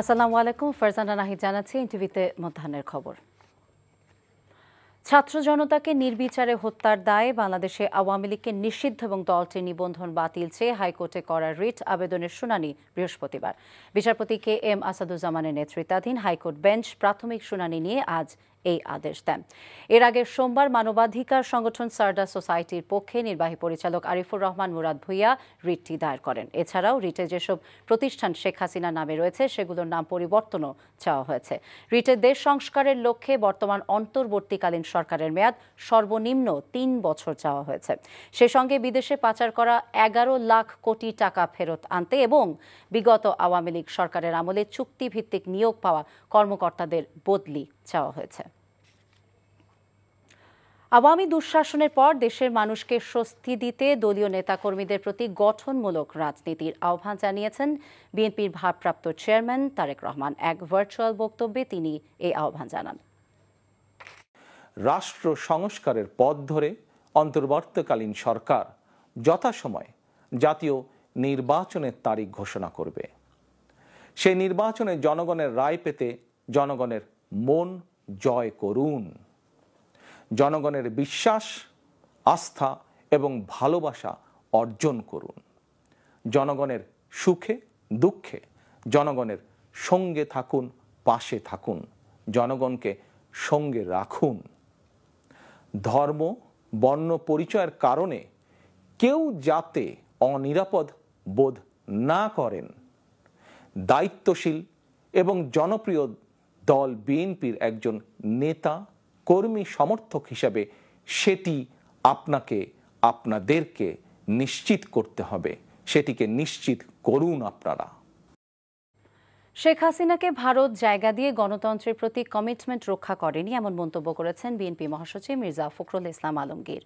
আসসালামু আলাইকুম ফারজানা নাহিদ জানাচ্ছি ইনটিভিতে মধ্যাহ্নের খবর ছাত্র জনতাকে নির্বিচারে হত্যার দায়ে বাংলাদেশে আওয়ামী লীগের নিষিদ্ধ এবং দলটির নিবন্ধন বাতিল চেয়ে হাইকোর্টে করা রিট আবেদনের শুনানি বৃহস্পতিবার বিচারপতি কে এম আসাদুজ্জামানের নেতৃত্বাধীন হাইকোর্ট বেঞ্চ প্রাথমিক শুনানি নিয়ে আজ এই আদেশ দেন এর আগে সোমবার মানবাধিকার সংগঠন সার্ডা সোসাইটির পক্ষে নির্বাহী পরিচালক আরিফুর রহমান মুরাদ ভুইয়া রিটটি দায়ের করেন এছাড়াও রিটে যেসব প্রতিষ্ঠান শেখ হাসিনা নামে রয়েছে সেগুলোর নাম পরিবর্তনও চাওয়া হয়েছে রিটে দেশ সংস্কারের লক্ষ্যে বর্তমান অন্তর্বর্তীকালীন সরকারের মেয়াদ সর্বনিম্ন তিন বছর চাওয়া হয়েছে সে সঙ্গে বিদেশে পাচার করা এগারো লাখ কোটি টাকা ফেরত আনতে এবং বিগত আওয়ামী লীগ সরকারের আমলে চুক্তিভিত্তিক নিয়োগ পাওয়া কর্মকর্তাদের বদলি চাওয়া হয়েছে আওয়ামী দুঃশাসনের পর দেশের মানুষকে স্বস্তি দিতে দলীয় নেতাকর্মীদের প্রতি গঠনমূলক রাজনীতির আহ্বান জানিয়েছেন বিএনপির ভারপ্রাপ্ত চেয়ারম্যান তারেক রহমান এক ভার্চুয়াল বক্তব্যে তিনি এই আহ্বান জানান রাষ্ট্র সংস্কারের পথ ধরে অন্তর্বর্তকালীন সরকার যথাসময়ে জাতীয় নির্বাচনের তারিখ ঘোষণা করবে সেই নির্বাচনে জনগণের রায় পেতে জনগণের মন জয় করুন জনগণের বিশ্বাস আস্থা এবং ভালোবাসা অর্জন করুন জনগণের সুখে দুঃখে জনগণের সঙ্গে থাকুন পাশে থাকুন জনগণকে সঙ্গে রাখুন ধর্ম বর্ণ পরিচয়ের কারণে কেউ যাতে অনিরাপদ বোধ না করেন দায়িত্বশীল এবং জনপ্রিয় দল বিএনপির একজন নেতা কর্মী সমর্থক হিসাবে সেটি আপনাকে আপনাদেরকে নিশ্চিত করতে হবে সেটিকে নিশ্চিত করুন আপনারা শেখ হাসিনাকে ভারত জায়গা দিয়ে গণতন্ত্রের প্রতি কমিটমেন্ট রক্ষা করেনি এমন মন্তব্য করেছেন বিএনপি মহাসচিব মির্জা ফখরুল ইসলাম আলমগীর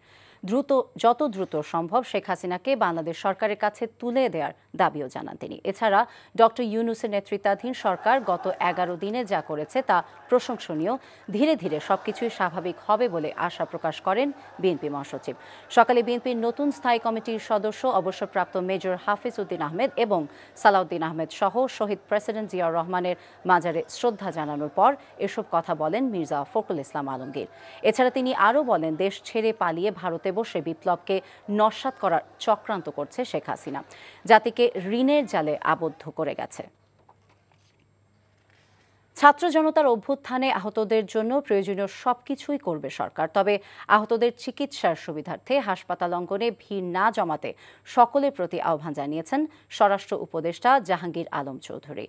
দ্রুত যত দ্রুত সম্ভব শেখ হাসিনাকে বাংলাদেশ সরকারের কাছে তুলে দেওয়ার দাবিও জানান তিনি এছাড়া ডক্টর ইউনুসের নেতৃত্বাধীন সরকার গত এগারো দিনে যা করেছে তা প্রশংসনীয় ধীরে ধীরে সবকিছুই স্বাভাবিক হবে বলে আশা প্রকাশ করেন বিএনপি মহাসচিব সকালে বিএনপির নতুন স্থায়ী কমিটির সদস্য অবসরপ্রাপ্ত মেজর হাফিজ উদ্দিন আহমেদ এবং সালাউদ্দিন আহমেদ সহ শহীদ প্রেসিডেন্ট জিয়াউর রহমানের মাজারে শ্রদ্ধা জানানোর পর এসব কথা বলেন মির্জা ফখরুল ইসলাম আলমগীর এছাড়া তিনি আরও বলেন দেশ ছেড়ে পালিয়ে ভারতে ভারতে বসে বিপ্লবকে নস্বাত করার চক্রান্ত করছে শেখ হাসিনা জাতিকে ঋণের জালে আবদ্ধ করে গেছে ছাত্র জনতার অভ্যুত্থানে আহতদের জন্য প্রয়োজনীয় সবকিছুই করবে সরকার তবে আহতদের চিকিৎসার সুবিধার্থে হাসপাতাল অঙ্গনে ভিড় না জমাতে সকলের প্রতি আহ্বান জানিয়েছেন স্বরাষ্ট্র উপদেষ্টা জাহাঙ্গীর আলম চৌধুরী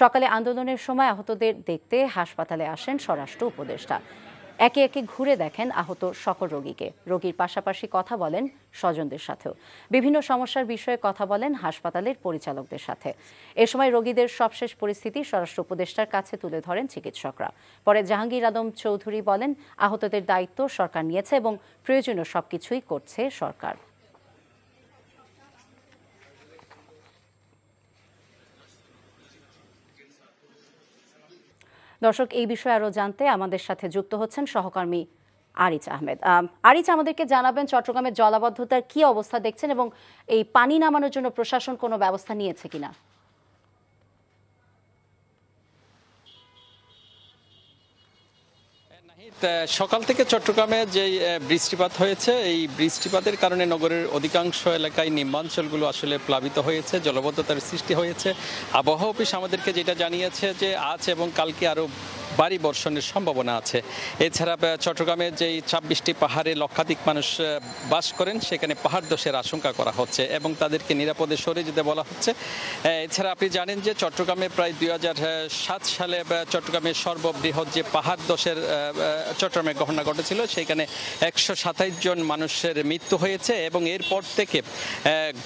সকালে আন্দোলনের সময় আহতদের দেখতে হাসপাতালে আসেন স্বরাষ্ট্র উপদেষ্টা একে একে ঘুরে দেখেন আহত সকল রোগীকে রোগীর পাশাপাশি কথা বলেন স্বজনদের সাথেও বিভিন্ন সমস্যার বিষয়ে কথা বলেন হাসপাতালের পরিচালকদের সাথে এ সময় রোগীদের সবশেষ পরিস্থিতি স্বরাষ্ট্র উপদেষ্টার কাছে তুলে ধরেন চিকিৎসকরা পরে জাহাঙ্গীর আদম চৌধুরী বলেন আহতদের দায়িত্ব সরকার নিয়েছে এবং প্রয়োজনীয় সবকিছুই করছে সরকার দর্শক এই বিষয়ে আরও জানতে আমাদের সাথে যুক্ত হচ্ছেন সহকর্মী আরিচ আহমেদ আরিচ আমাদেরকে জানাবেন চট্টগ্রামের জলাবদ্ধতার কি অবস্থা দেখছেন এবং এই পানি নামানোর জন্য প্রশাসন কোনো ব্যবস্থা নিয়েছে কিনা সকাল থেকে চট্টগ্রামে যে বৃষ্টিপাত হয়েছে এই বৃষ্টিপাতের কারণে নগরের অধিকাংশ এলাকায় নিম্নাঞ্চলগুলো আসলে প্লাবিত হয়েছে জলবদ্ধতার সৃষ্টি হয়েছে আবহাওয়া অফিস আমাদেরকে যেটা জানিয়েছে যে আজ এবং কালকে আরও ভারী বর্ষণের সম্ভাবনা আছে এছাড়া চট্টগ্রামে যেই ছাব্বিশটি পাহাড়ে লক্ষাধিক মানুষ বাস করেন সেখানে পাহাড় দোষের আশঙ্কা করা হচ্ছে এবং তাদেরকে নিরাপদে সরে যেতে বলা হচ্ছে এছাড়া আপনি জানেন যে চট্টগ্রামে প্রায় দুই সালে চট্টগ্রামের সর্ববৃহৎ যে পাহাড় দোষের চট্টগ্রামে ঘটনা ঘটেছিল সেখানে একশো জন মানুষের মৃত্যু হয়েছে এবং এরপর থেকে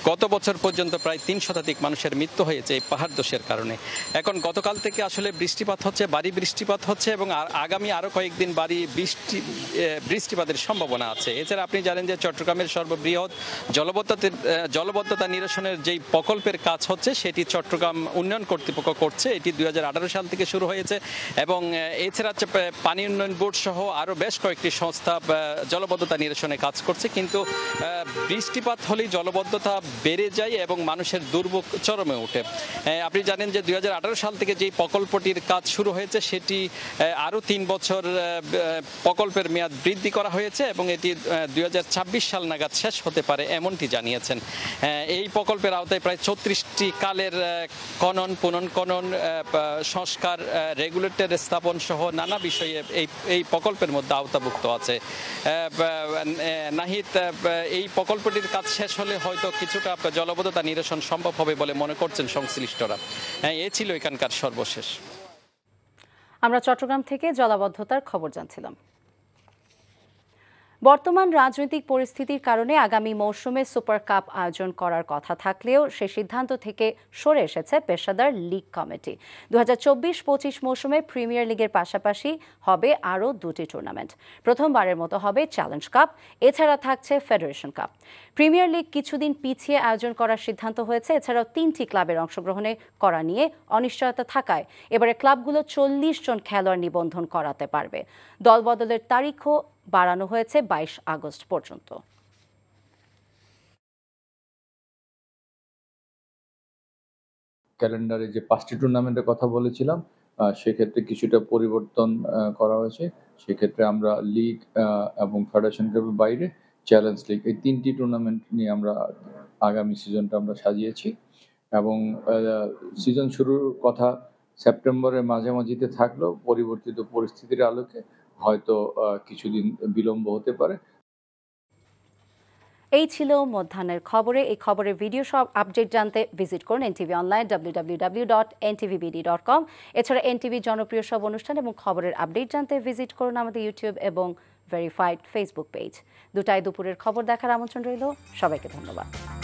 গত বছর পর্যন্ত প্রায় তিন শতাধিক মানুষের মৃত্যু হয়েছে এই পাহাড় দোষের কারণে এখন গতকাল থেকে আসলে বৃষ্টিপাত হচ্ছে বাড়ি বৃষ্টিপাত হচ্ছে এবং আগামী আরও কয়েকদিন বাড়ি বৃষ্টি বৃষ্টিপাতের সম্ভাবনা আছে এছাড়া আপনি জানেন যে চট্টগ্রামের সর্ববৃহৎ জলবদ্ধতার জলবদ্ধতা নিরসনের যেই প্রকল্পের কাজ হচ্ছে সেটি চট্টগ্রাম উন্নয়ন কর্তৃপক্ষ করছে এটি দুই সাল থেকে শুরু হয়েছে এবং এছাড়া পানি উন্নয়ন বোর্ড সহ আরও বেশ কয়েকটি সংস্থা জলবদ্ধতা নিরসনে কাজ করছে কিন্তু বৃষ্টিপাত হলেই জলবদ্ধতা বেড়ে যায় এবং মানুষের দুর্ভোগ চরমে ওঠে আপনি জানেন যে দুই সাল থেকে যেই প্রকল্পটির কাজ শুরু হয়েছে সেটি আরও তিন বছর প্রকল্পের মেয়াদ বৃদ্ধি করা হয়েছে এবং এটি দুই সাল নাগাদ শেষ হতে পারে এমনটি জানিয়েছেন এই প্রকল্পের আওতায় প্রায় ছত্রিশটি কালের খনন পুনন কনন সংস্কার রেগুলেটর স্থাপন সহ নানা বিষয়ে এই এই প্রকল্পের মধ্যে আওতাভুক্ত আছে নাহিদ এই প্রকল্পটির কাজ শেষ হলে হয়তো কিছুটা জলবদ্ধতা নিরসন সম্ভব হবে বলে মনে করছেন সংশ্লিষ্টরা হ্যাঁ এ ছিল এখানকার সর্বশেষ আমরা চট্টগ্রাম থেকে জলাবদ্ধতার খবর জানছিলাম বর্তমান রাজনৈতিক পরিস্থিতির কারণে আগামী মৌসুমে সুপার কাপ আয়োজন করার কথা থাকলেও সে সিদ্ধান্ত থেকে সরে এসেছে পেশাদার লীগ কমিটি দু হাজার চব্বিশ পঁচিশ মৌসুমে প্রিমিয়ার লিগের পাশাপাশি হবে আরও দুটি টুর্নামেন্ট প্রথমবারের মতো হবে চ্যালেঞ্জ কাপ এছাড়া থাকছে ফেডারেশন কাপ প্রিমিয়ার লিগ কিছুদিন পিছিয়ে আয়োজন করার সিদ্ধান্ত হয়েছে এছাড়াও তিনটি ক্লাবের অংশগ্রহণে করা নিয়ে অনিশ্চয়তা থাকায় এবারে ক্লাবগুলো চল্লিশ জন খেলোয়াড় নিবন্ধন করাতে পারবে দলবদলের তারিখও বাড়ানো হয়েছে ২২ আগস্ট পর্যন্ত ক্যালেন্ডারে যে পাঁচটি টুর্নামেন্টের কথা বলেছিলাম সেক্ষেত্রে কিছুটা পরিবর্তন করা হয়েছে সেক্ষেত্রে আমরা লিগ এবং ফেডারেশন কাপের বাইরে চ্যালেঞ্জ লিগ এই তিনটি টুর্নামেন্ট নিয়ে আমরা আগামী সিজনটা আমরা সাজিয়েছি এবং সিজন শুরুর কথা সেপ্টেম্বরের মাঝামাঝিতে থাকলেও পরিবর্তিত পরিস্থিতির আলোকে হয়তো কিছুদিন বিলম্ব হতে পারে এই ছিল মধ্যাহ্নের খবরে এই খবরের ভিডিও সব আপডেট জানতে ভিজিট করুন এনটিভি অনলাইন ডাব্লিউডাব্লিউ ডট ডট কম এছাড়া এনটিভি জনপ্রিয় সব অনুষ্ঠান এবং খবরের আপডেট জানতে ভিজিট করুন আমাদের ইউটিউব এবং ভেরিফাইড ফেসবুক পেজ দুটায় দুপুরের খবর দেখার আমন্ত্রণ রইল সবাইকে ধন্যবাদ